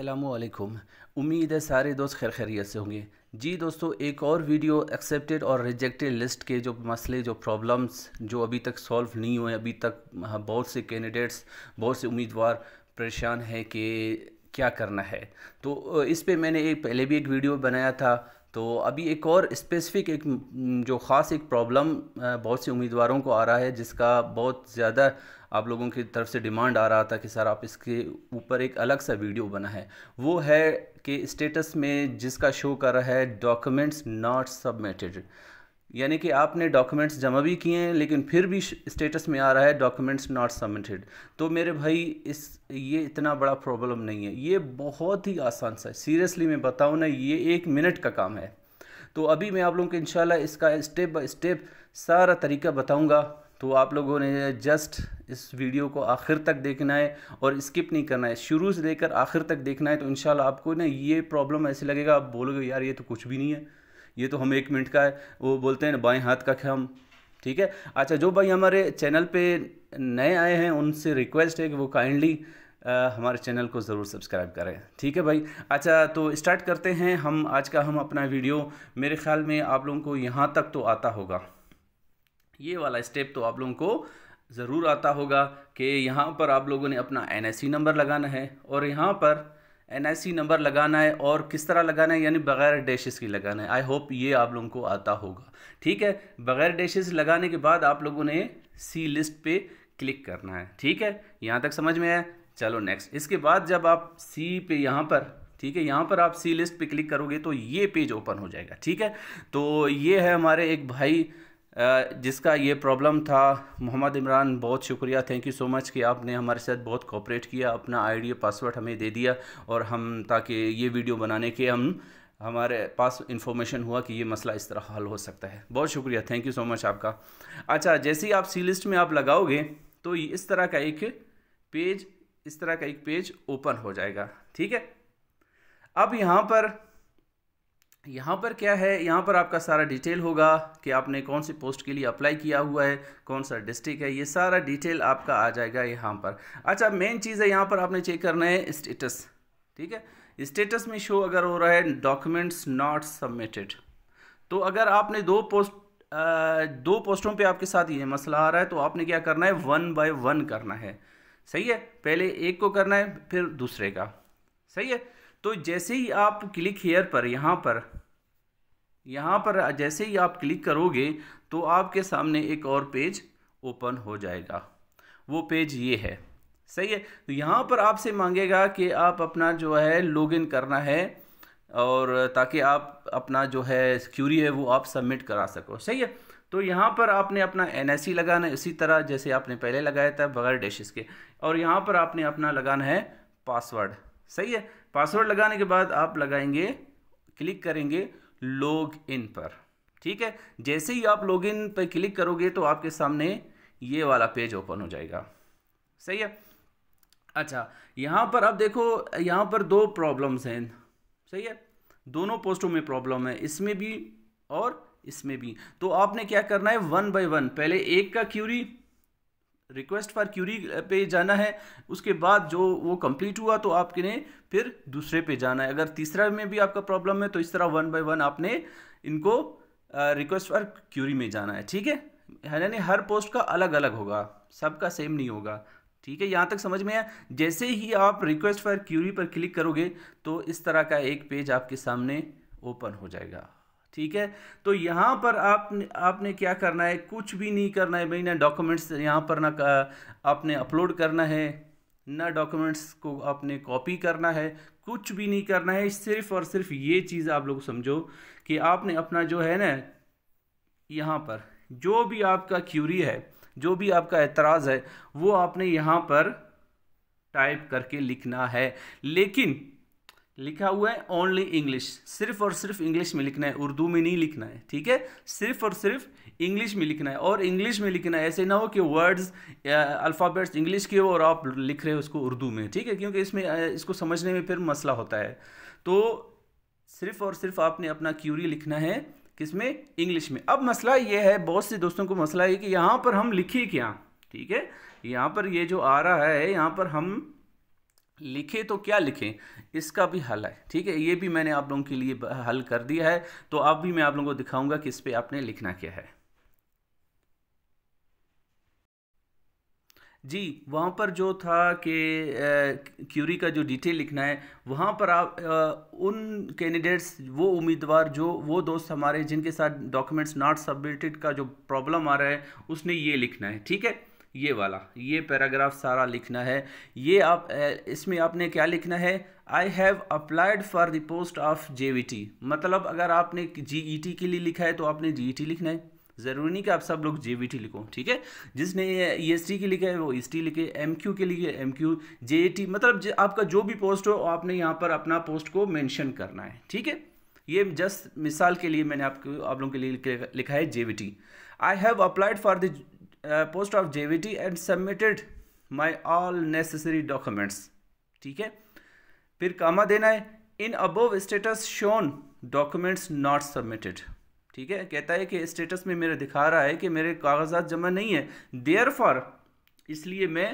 असलकुम उम्मीद है सारे दोस्त खैर खैरियत से होंगे जी दोस्तों एक और वीडियो एक्सेप्टेड और रिजेक्टेड लिस्ट के जो मसले जो प्रॉब्लम्स जो अभी तक सॉल्व नहीं हुए अभी तक हाँ, बहुत से कैंडिडेट्स बहुत से उम्मीदवार परेशान हैं कि क्या करना है तो इस पर मैंने एक पहले भी एक वीडियो बनाया था तो अभी एक और स्पेसिफिक एक जो ख़ास एक प्रॉब्लम बहुत से उम्मीदवारों को आ रहा है जिसका बहुत ज़्यादा आप लोगों की तरफ से डिमांड आ रहा था कि सर आप इसके ऊपर एक अलग सा वीडियो बना है वो है कि स्टेटस में जिसका शो कर रहा है डॉक्यूमेंट्स नॉट सबमिटेड यानी कि आपने डॉक्यूमेंट्स जमा भी किए हैं लेकिन फिर भी स्टेटस में आ रहा है डॉक्यूमेंट्स नॉट सबमिटेड तो मेरे भाई इस ये इतना बड़ा प्रॉब्लम नहीं है ये बहुत ही आसान सा है सीरियसली मैं बताऊँ ना ये एक मिनट का काम है तो अभी मैं आप लोगों को इंशाल्लाह इसका स्टेप बाय स्टेप सारा तरीका बताऊँगा तो आप लोगों ने जस्ट इस वीडियो को आखिर तक देखना है और स्किप नहीं करना है शुरू से लेकर आखिर तक देखना है तो इन आपको ना ये प्रॉब्लम ऐसे लगेगा आप बोलोगे यार ये तो कुछ भी नहीं है ये तो हम एक मिनट का है वो बोलते हैं ना बाएँ हाथ का ख्याम ठीक है अच्छा जो भाई हमारे चैनल पे नए आए हैं उनसे रिक्वेस्ट है कि वो काइंडली हमारे चैनल को ज़रूर सब्सक्राइब करें ठीक है भाई अच्छा तो स्टार्ट करते हैं हम आज का हम अपना वीडियो मेरे ख्याल में आप लोगों को यहाँ तक तो आता होगा ये वाला स्टेप तो आप लोगों को ज़रूर आता होगा कि यहाँ पर आप लोगों ने अपना एन नंबर लगाना है और यहाँ पर एन नंबर लगाना है और किस तरह लगाना है यानी बगैर डैशेस की लगाना है आई होप ये आप लोगों को आता होगा ठीक है बगैर डैशेस लगाने के बाद आप लोगों ने सी लिस्ट पे क्लिक करना है ठीक है यहाँ तक समझ में आया चलो नेक्स्ट इसके बाद जब आप सी पे यहाँ पर ठीक है यहाँ पर आप सी लिस्ट पे क्लिक करोगे तो ये पेज ओपन हो जाएगा ठीक है तो ये है हमारे एक भाई जिसका ये प्रॉब्लम था मोहम्मद इमरान बहुत शुक्रिया थैंक यू सो मच कि आपने हमारे साथ बहुत कॉपरेट किया अपना आईडी पासवर्ड हमें दे दिया और हम ताकि ये वीडियो बनाने के हम हमारे पास इन्फॉर्मेशन हुआ कि ये मसला इस तरह हल हो सकता है बहुत शुक्रिया थैंक यू सो मच आपका अच्छा जैसे ही आप सी लिस्ट में आप लगाओगे तो इस तरह का एक पेज इस तरह का एक पेज ओपन हो जाएगा ठीक है अब यहाँ पर यहाँ पर क्या है यहाँ पर आपका सारा डिटेल होगा कि आपने कौन सी पोस्ट के लिए अप्लाई किया हुआ है कौन सा डिस्ट्रिक्ट है ये सारा डिटेल आपका आ जाएगा यहाँ पर अच्छा मेन चीज़ है यहाँ पर आपने चेक करना है स्टेटस ठीक है स्टेटस में शो अगर हो रहा है डॉक्यूमेंट्स नॉट सबमिटेड तो अगर आपने दो पोस्ट आ, दो पोस्टों पे आपके साथ ये मसला आ रहा है तो आपने क्या करना है वन बाय वन करना है सही है पहले एक को करना है फिर दूसरे का सही है तो जैसे ही आप क्लिक हेयर पर यहाँ पर यहाँ पर जैसे ही आप क्लिक करोगे तो आपके सामने एक और पेज ओपन हो जाएगा वो पेज ये है सही है तो यहाँ पर आपसे मांगेगा कि आप अपना जो है लॉगिन करना है और ताकि आप अपना जो है क्यूरी है वो आप सबमिट करा सको सही है तो यहाँ पर आपने अपना एन लगाना है इसी तरह जैसे आपने पहले लगाया था बगैर डैशेस के और यहाँ पर आपने अपना लगाना है पासवर्ड सही है पासवर्ड लगाने के बाद आप लगाएंगे क्लिक करेंगे लॉग इन पर ठीक है जैसे ही आप लॉग इन पर क्लिक करोगे तो आपके सामने ये वाला पेज ओपन हो जाएगा सही है अच्छा यहाँ पर अब देखो यहाँ पर दो प्रॉब्लम्स हैं सही है दोनों पोस्टों में प्रॉब्लम है इसमें भी और इसमें भी तो आपने क्या करना है वन बाय वन पहले एक का क्यूरी रिक्वेस्ट फॉर क्यूरी पे जाना है उसके बाद जो वो कंप्लीट हुआ तो आपने फिर दूसरे पे जाना है अगर तीसरा में भी आपका प्रॉब्लम है तो इस तरह वन बाय वन आपने इनको रिक्वेस्ट फॉर क्यूरी में जाना है ठीक है यानी हर पोस्ट का अलग अलग होगा सबका सेम नहीं होगा ठीक है यहाँ तक समझ में आया जैसे ही आप रिक्वेस्ट फॉर क्यूरी पर क्लिक करोगे तो इस तरह का एक पेज आपके सामने ओपन हो जाएगा ठीक है तो यहाँ पर आप आपने क्या करना है कुछ भी नहीं करना है भाई ना डॉक्यूमेंट्स यहाँ पर ना आपने अपलोड करना है ना डॉक्यूमेंट्स को आपने कॉपी करना है कुछ भी नहीं करना है सिर्फ और सिर्फ ये चीज़ आप लोग समझो कि आपने अपना जो है ना यहाँ पर जो भी आपका क्यूरी है जो भी आपका एतराज़ है वो आपने यहाँ पर टाइप करके लिखना है लेकिन लिखा हुआ है ओनली इंग्लिश सिर्फ और सिर्फ इंग्लिश में लिखना है उर्दू में नहीं लिखना है ठीक है सिर्फ और सिर्फ इंग्लिश में लिखना है और इंग्लिश में लिखना है ऐसे ना हो कि वर्ड्स अल्फ़ाबेट्स इंग्लिश के हो और आप लिख रहे हो उसको उर्दू में ठीक है क्योंकि इसमें इसको समझने में फिर मसला होता है तो सिर्फ और सिर्फ आपने अपना क्यूरी लिखना है किसमें इंग्लिश में अब मसला ये है बहुत से दोस्तों को मसला है कि यहाँ पर हम लिखे क्या ठीक है यहाँ पर ये जो आ रहा है यहाँ पर हम लिखे तो क्या लिखें इसका भी हल है ठीक है ये भी मैंने आप लोगों के लिए हल कर दिया है तो अब भी मैं आप लोगों को दिखाऊंगा कि इस पर आपने लिखना क्या है जी वहाँ पर जो था कि क्यूरी का जो डिटेल लिखना है वहाँ पर आप आ, उन कैंडिडेट्स वो उम्मीदवार जो वो दोस्त हमारे जिनके साथ डॉक्यूमेंट्स नॉट सबमिटेड का जो प्रॉब्लम आ रहा है उसने ये लिखना है ठीक है ये वाला ये पैराग्राफ सारा लिखना है ये आप इसमें आपने क्या लिखना है I have applied for the post of J मतलब अगर आपने जी e के लिए लिखा है तो आपने जी e लिखना है ज़रूरी नहीं कि आप सब लोग जे e लिखो ठीक है जिसने ई एस टी के लिखा है वो ई एस टी लिखे एम क्यू के लिए एम क्यू जे टी मतलब आपका जो भी पोस्ट हो आपने यहाँ पर अपना पोस्ट को मैंशन करना है ठीक है ये जस्ट मिसाल के लिए मैंने आपको आप लोगों के लिए लिखा है J I have applied for the post of JVT and submitted my all necessary documents ठीक है फिर कामा देना है in above status shown documents not submitted ठीक है कहता है कि स्टेटस में मेरा दिखा रहा है कि मेरे कागजात जमा नहीं है देयर फॉर इसलिए मैं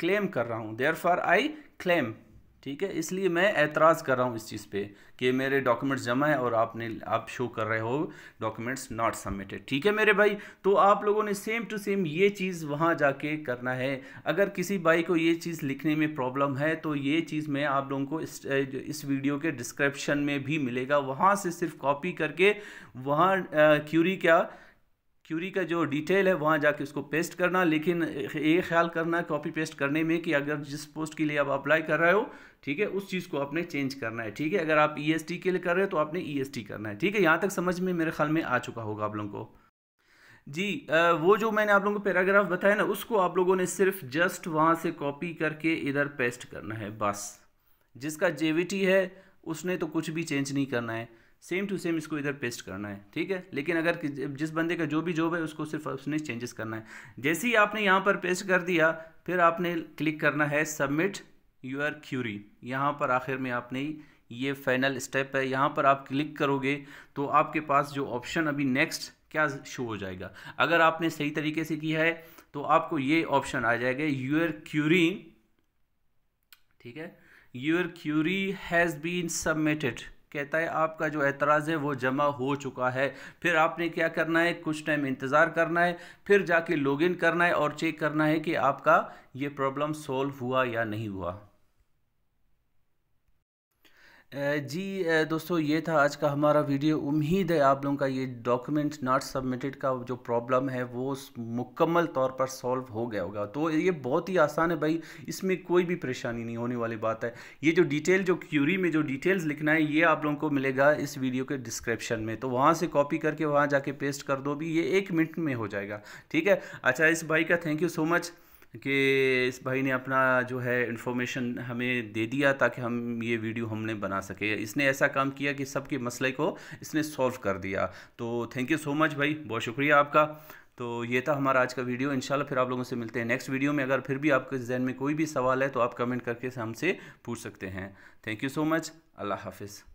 क्लेम कर रहा हूँ देयर फॉर आई क्लेम ठीक है इसलिए मैं एतराज़ कर रहा हूँ इस चीज़ पे कि मेरे डॉक्यूमेंट्स जमा है और आपने आप शो कर रहे हो डॉक्यूमेंट्स नॉट सबमिटेड ठीक है मेरे भाई तो आप लोगों ने सेम टू सेम ये चीज़ वहाँ जाके करना है अगर किसी भाई को ये चीज़ लिखने में प्रॉब्लम है तो ये चीज़ मैं आप लोगों को इस, इस वीडियो के डिस्क्रिप्शन में भी मिलेगा वहाँ से सिर्फ कॉपी करके वहाँ क्यूरी क्या क्यूरी का जो डिटेल है वहाँ जाके उसको पेस्ट करना लेकिन ये ख्याल करना कॉपी पेस्ट करने में कि अगर जिस पोस्ट के लिए आप अप्लाई कर रहे हो ठीक है उस चीज़ को आपने चेंज करना है ठीक है अगर आप ई e के लिए कर रहे हो तो आपने ई e करना है ठीक है यहाँ तक समझ में मेरे ख्याल में आ चुका होगा आप लोगों को जी वो जो मैंने आप लोगों को पैराग्राफ बताया ना उसको आप लोगों ने सिर्फ जस्ट वहाँ से कॉपी करके इधर पेस्ट करना है बस जिसका जेविटी है उसने तो कुछ भी चेंज नहीं करना है सेम टू सेम इसको इधर पेस्ट करना है ठीक है लेकिन अगर जिस बंदे का जो भी जॉब है उसको सिर्फ उसने चेंजेस करना है जैसे ही आपने यहाँ पर पेस्ट कर दिया फिर आपने क्लिक करना है सबमिट यूर क्यूरी यहाँ पर आखिर में आपने ये फाइनल स्टेप है यहाँ पर आप क्लिक करोगे तो आपके पास जो ऑप्शन अभी नेक्स्ट क्या शो हो जाएगा अगर आपने सही तरीके से किया है तो आपको ये ऑप्शन आ जाएगा यूर क्यूरी ठीक है your query has been submitted कहता है आपका जो एतराज़ है वो जमा हो चुका है फिर आपने क्या करना है कुछ टाइम इंतज़ार करना है फिर जाके लॉगिन करना है और चेक करना है कि आपका ये प्रॉब्लम सॉल्व हुआ या नहीं हुआ जी दोस्तों ये था आज का हमारा वीडियो उम्मीद है आप लोगों का ये डॉक्यूमेंट नॉट सबमिटेड का जो प्रॉब्लम है वो मुकम्मल तौर पर सॉल्व हो गया होगा तो ये बहुत ही आसान है भाई इसमें कोई भी परेशानी नहीं होने वाली बात है ये जो डिटेल जो क्यूरी में जो डिटेल्स लिखना है ये आप लोगों को मिलेगा इस वीडियो के डिस्क्रिप्शन में तो वहाँ से कॉपी करके वहाँ जाके पेस्ट कर दो भी ये एक मिनट में हो जाएगा ठीक है अच्छा इस भाई का थैंक यू सो मच कि इस भाई ने अपना जो है इन्फॉर्मेशन हमें दे दिया ताकि हम ये वीडियो हमने बना सके इसने ऐसा काम किया कि सबके मसले को इसने सॉल्व कर दिया तो थैंक यू सो मच भाई बहुत शुक्रिया आपका तो ये था हमारा आज का वीडियो इंशाल्लाह फिर आप लोगों से मिलते हैं नेक्स्ट वीडियो में अगर फिर भी आपके जहन में कोई भी सवाल है तो आप कमेंट करके हमसे पूछ सकते हैं थैंक यू सो मच अल्लाह हाफिज़